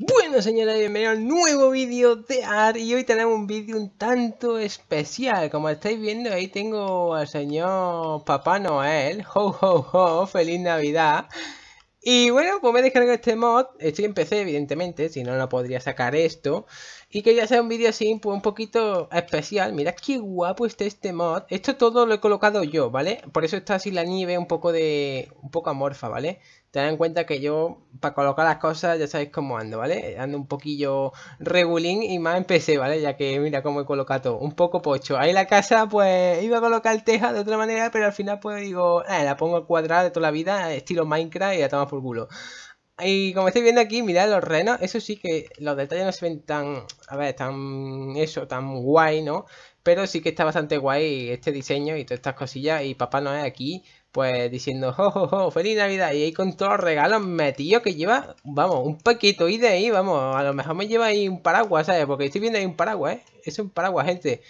Bueno señores, bienvenidos a un nuevo vídeo de AR y hoy tenemos un vídeo un tanto especial Como estáis viendo ahí tengo al señor Papá Noel, ho ho ho, feliz navidad Y bueno, pues me descargado este mod, estoy en PC evidentemente, si no, no podría sacar esto Y quería hacer un vídeo así pues, un poquito especial, mirad qué guapo está este mod Esto todo lo he colocado yo, ¿vale? Por eso está así la nieve un poco de... un poco amorfa, ¿vale? Tened en cuenta que yo, para colocar las cosas, ya sabéis cómo ando, ¿vale? Ando un poquillo regulín y más empecé, ¿vale? Ya que mira cómo he colocado todo, un poco pocho. Ahí la casa, pues iba a colocar el teja de otra manera, pero al final pues digo, ah, la pongo cuadrada de toda la vida, estilo Minecraft y la toma por culo. Y como estáis viendo aquí, mirad los renos, eso sí que los detalles no se ven tan, a ver, tan eso, tan guay, ¿no? Pero sí que está bastante guay este diseño y todas estas cosillas y Papá no es aquí pues diciendo, jo, jo, jo, feliz Navidad. Y ahí con todos los regalos metidos que lleva, vamos, un poquito, y de ahí, vamos, a lo mejor me lleva ahí un paraguas, ¿sabes? Porque estoy viendo ahí un paraguas, ¿eh? es un paraguas, gente.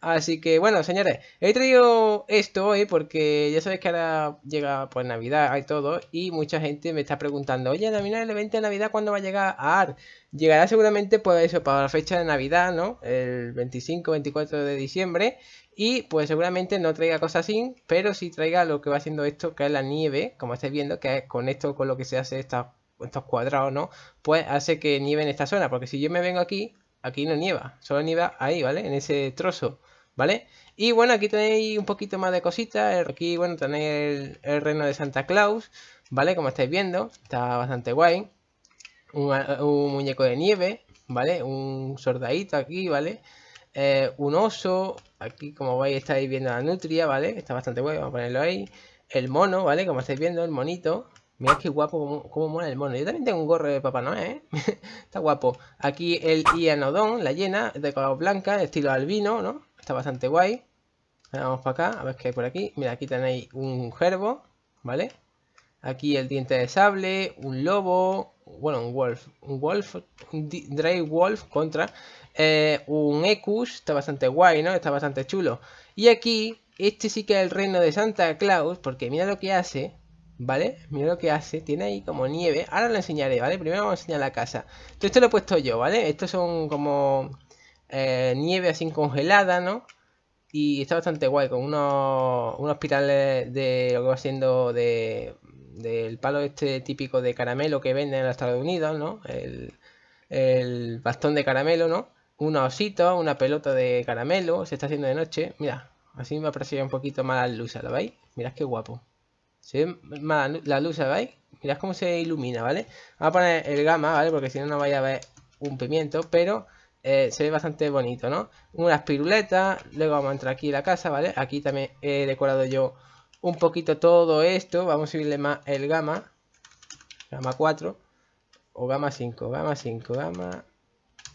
Así que bueno, señores, he traído esto hoy porque ya sabéis que ahora llega pues Navidad Hay todo. Y mucha gente me está preguntando, oye, mina el evento de Navidad, ¿cuándo va a llegar a ah, AR? Llegará seguramente pues eso, para la fecha de Navidad, ¿no? El 25, 24 de diciembre. Y pues seguramente no traiga cosas así, pero sí traiga lo que va haciendo esto, que es la nieve, como estáis viendo, que es con esto con lo que se hace estos cuadrados, ¿no? Pues hace que nieve en esta zona, porque si yo me vengo aquí, aquí no nieva, solo nieva ahí, ¿vale? En ese trozo, ¿vale? Y bueno, aquí tenéis un poquito más de cositas, eh, aquí, bueno, tenéis el, reno reino de Santa Claus, ¿vale? Como estáis viendo, está bastante guay. Un, muñeco de nieve, ¿vale? Un sordadito aquí, ¿vale? Eh, un oso, aquí como veis estáis viendo la nutria, ¿vale? Está bastante guay, vamos a ponerlo ahí. El mono, ¿vale? Como estáis viendo, el monito, mira qué guapo, cómo, mola el mono. Yo también tengo un gorro de Papá Noel, ¿eh? Está guapo. Aquí el Ianodón, la llena, de color blanca, estilo albino, ¿no? Está bastante guay. vamos para acá, a ver qué hay por aquí. Mira, aquí tenéis un gerbo, ¿vale? Aquí el diente de sable, un lobo, bueno, un wolf, un wolf, un Drake Wolf contra eh, un Ecus, está bastante guay, ¿no? Está bastante chulo. Y aquí, este sí que es el reino de Santa Claus, porque mira lo que hace, ¿Vale? Mira lo que hace, tiene ahí como nieve Ahora lo enseñaré, ¿vale? Primero vamos a enseñar la casa esto lo he puesto yo, ¿vale? Estos son como eh, nieve así congelada, ¿no? Y está bastante guay, con unos, unos pirales de lo que va siendo de, del palo este típico de caramelo que venden en los Estados Unidos, ¿no? El, el bastón de caramelo, ¿no? Un osito una pelota de caramelo, se está haciendo de noche. Mira, así me aprecia un poquito más las luces, ¿lo veis? Mirad qué guapo. Se ve la luz, ¿veis? Mirad cómo se ilumina, ¿vale? Vamos a poner el gamma, ¿vale? Porque si no, no vais a ver un pimiento, pero eh, se ve bastante bonito, ¿no? Unas piruletas, luego vamos a entrar aquí en la casa, ¿vale? Aquí también he decorado yo un poquito todo esto, vamos a subirle más el gamma, gamma 4, o gamma 5, gamma 5, gamma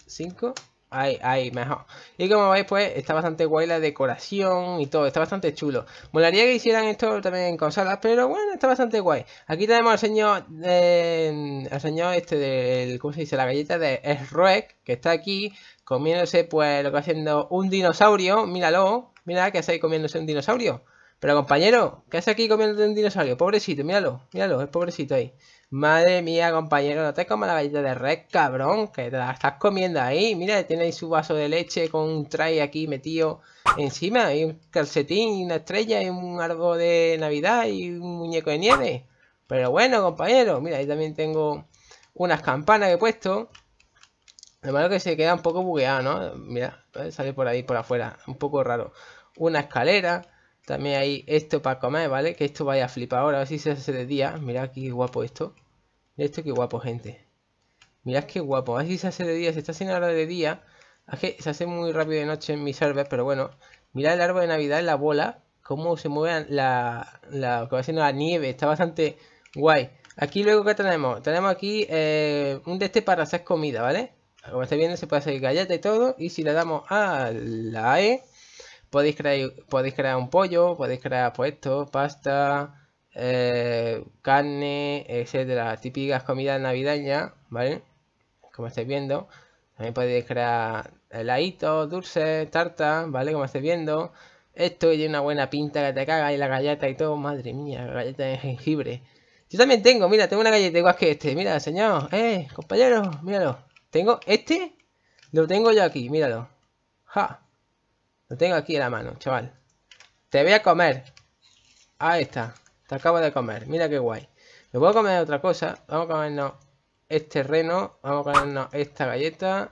5, Ay, ahí, mejor. Y como veis, pues está bastante guay la decoración y todo, está bastante chulo. Molaría que hicieran esto también con salas, pero bueno, está bastante guay. Aquí tenemos al señor, em, al señor este del, ¿cómo se dice? La galleta de Shrek, que está aquí comiéndose, pues lo que haciendo un dinosaurio. Míralo, mira que está ahí comiéndose un dinosaurio. Pero compañero, ¿qué hace aquí comiendo un dinosaurio? Pobrecito, míralo, míralo, es pobrecito ahí. Madre mía, compañero, no te comas la galleta de red, cabrón, que te la estás comiendo ahí. Mira, tiene ahí su vaso de leche con un tray aquí metido encima, hay un calcetín, una estrella, y un árbol de Navidad, y un muñeco de nieve. Pero bueno, compañero, mira, ahí también tengo unas campanas que he puesto. Lo malo que se queda un poco bugueado, ¿no? Mira, sale por ahí, por afuera, un poco raro. Una escalera. También hay esto para comer, ¿vale? Que esto vaya a flipar ahora, a ver si se hace de día. Mirad qué guapo esto. esto qué guapo, gente. Mirad qué guapo, a ver si se hace de día. Se está haciendo hora de día. que se hace muy rápido de noche en mi server, pero bueno. Mirad el árbol de Navidad, la bola. Cómo se mueve la, la, nieve. Está bastante guay. Aquí luego qué tenemos, tenemos aquí eh, un de este para hacer comida, ¿vale? Como estáis viendo se puede hacer galleta y todo. Y si le damos a la E, Podéis crear, podéis crear un pollo, podéis crear pues esto, pasta, eh, carne, etcétera. Típicas comidas navideñas, ¿vale? Como estáis viendo. También podéis crear heladitos, dulces, tartas, ¿vale? Como estáis viendo. Esto tiene una buena pinta que te caga y la galleta y todo. Madre mía, galleta de jengibre. Yo también tengo, mira, tengo una galleta igual que este. Mira, señor, eh, compañero, míralo. Tengo este, lo tengo yo aquí, míralo. Ja. Lo tengo aquí en la mano, chaval. Te voy a comer. Ahí está. Te acabo de comer. Mira qué guay. Me puedo comer otra cosa. Vamos a comernos este reno. Vamos a comernos esta galleta.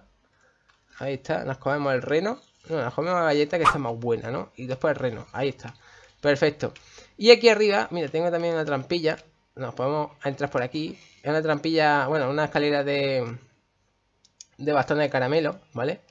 Ahí está. Nos comemos el reno. No, nos comemos la galleta que está más buena, ¿no? Y después el reno. Ahí está. Perfecto. Y aquí arriba, mira, tengo también una trampilla. Nos podemos entrar por aquí. Es una trampilla, bueno, una escalera de, de bastón de caramelo, ¿vale?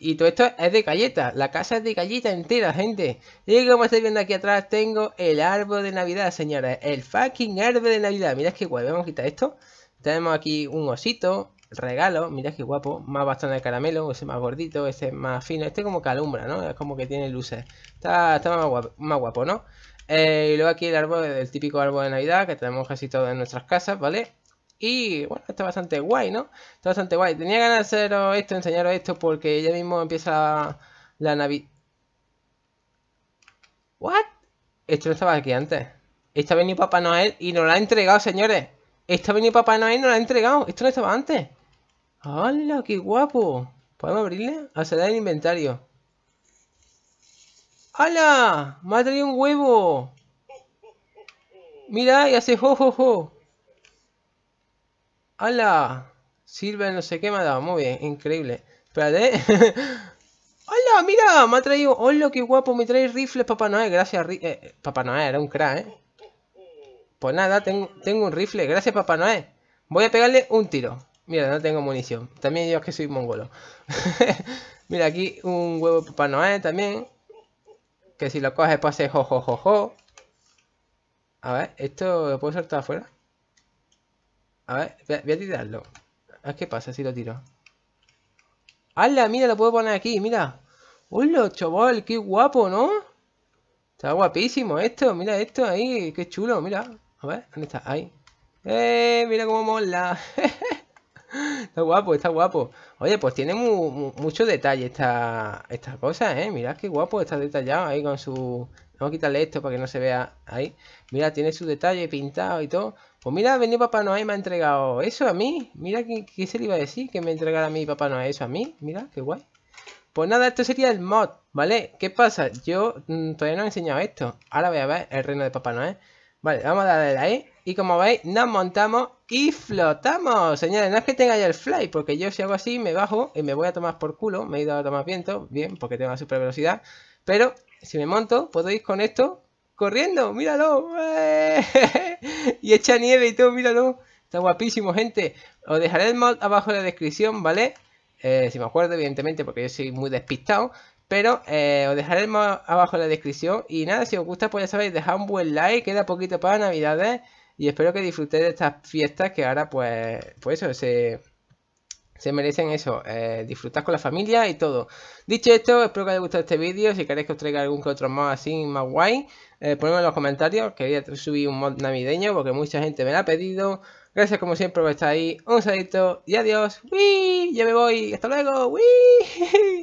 Y todo esto es de galleta, la casa es de galleta entera, gente. Y como estáis viendo aquí atrás, tengo el árbol de Navidad, señores. El fucking árbol de Navidad. Mirad qué guay, vamos a quitar esto. Tenemos aquí un osito, regalo, mirad qué guapo. Más bastón de caramelo, ese más gordito, ese más fino. Este como calumbra, ¿no? Es como que tiene luces. Está, está más, guapo, ¿no? Eh, y luego aquí el árbol, el típico árbol de Navidad que tenemos casi todos en nuestras casas, ¿vale? Y bueno, está bastante guay, ¿no? Está bastante guay. Tenía ganas de haceros esto, enseñaros esto, porque ya mismo empieza la, Navidad. ¿What? Esto no estaba aquí antes. está venido Papá Noel y nos lo ha entregado, señores. está venido Papá Noel y nos lo ha entregado. Esto no estaba antes. ¡Hala, qué guapo! ¿Podemos abrirle? A el inventario. ¡Hala! ¡Me ha traído un huevo! Mira, y hace jojojo. Hola, sirve no sé qué me ha dado. Muy bien, increíble. Espérate. ¡Hola! ¡Mira! Me ha traído. ¡Hola, qué guapo! Me trae rifles, Papá Noel. Gracias, eh, eh, Papá Noel. Era un crack, ¿eh? Pues nada, tengo, un rifle. Gracias, Papá Noel. Voy a pegarle un tiro. Mira, no tengo munición. También yo es que soy mongolo. Mira, aquí un huevo Papá Noel también. Que si lo coges, pase pues jo, A ver, ¿esto lo puedo soltar afuera? A ver, voy a tirarlo. A ver qué pasa si lo tiro. ¡Hala! Mira, lo puedo poner aquí, mira. ¡Hola, chaval! ¡Qué guapo, ¿no? Está guapísimo esto, mira esto ahí, qué chulo, mira. A ver, ¿dónde está? Ahí. ¡Eh! Mira cómo mola. está guapo, está guapo. Oye, pues tiene mucho detalle esta, esta cosa, ¿eh? Mirad qué guapo está detallado ahí con su... Vamos a quitarle esto para que no se vea ahí. Mira, tiene su detalle pintado y todo. Pues mira, venido Papá Noel y me ha entregado eso a mí. Mira, ¿qué, ¿qué, se le iba a decir? Que me entregara a mí Papá Noel eso a mí. Mira, qué guay. Pues nada, esto sería el mod, ¿vale? ¿Qué pasa? Yo mm, todavía no he enseñado esto. Ahora voy a ver el reino de Papá Noel. Vale, vamos a darle ahí, e Y como veis, nos montamos y flotamos. Señores, no es que tenga ya el fly, porque yo si hago así, me bajo y me voy a tomar por culo. Me he ido a tomar viento, bien, porque tengo la super velocidad. Pero si me monto, puedo ir con esto corriendo, míralo. Eh. y echa nieve y todo, míralo. Está guapísimo, gente. Os dejaré el mod abajo en la descripción, ¿vale? Eh, si me acuerdo, evidentemente, porque yo soy muy despistado. Pero eh, os dejaré el mod abajo en la descripción. Y nada, si os gusta, pues ya sabéis, dejad un buen like. Queda poquito para Navidades. Y espero que disfrutéis de estas fiestas que ahora, pues, pues eso, se se merecen eso, eh, disfrutar con la familia y todo. Dicho esto, espero que os haya gustado este vídeo. Si queréis que os traiga algún que otro mod así, más guay, eh, ponedme en los comentarios. Quería subir un mod navideño porque mucha gente me lo ha pedido. Gracias como siempre por estar ahí. Un saludito y adiós. ¡Wii! Ya me voy. Hasta luego.